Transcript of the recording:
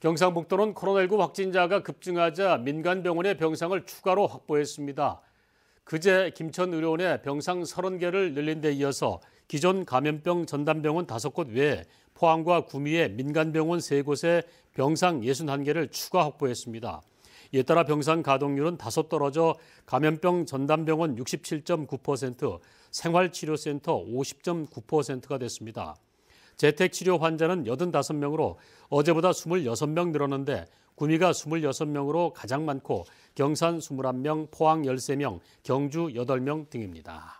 경상북도는 코로나19 확진자가 급증하자 민간 병원의 병상을 추가로 확보했습니다. 그제 김천 의료원에 병상 30개를 늘린 데 이어서 기존 감염병 전담병원 5곳 외에 포항과 구미의 민간 병원 3곳에 병상 61개를 추가 확보했습니다. 이에 따라 병상 가동률은 다소 떨어져 감염병 전담병원 67.9%, 생활치료센터 50.9%가 됐습니다. 재택 치료 환자는 85명으로 어제보다 26명 늘었는데 구미가 26명으로 가장 많고 경산 21명, 포항 13명, 경주 8명 등입니다.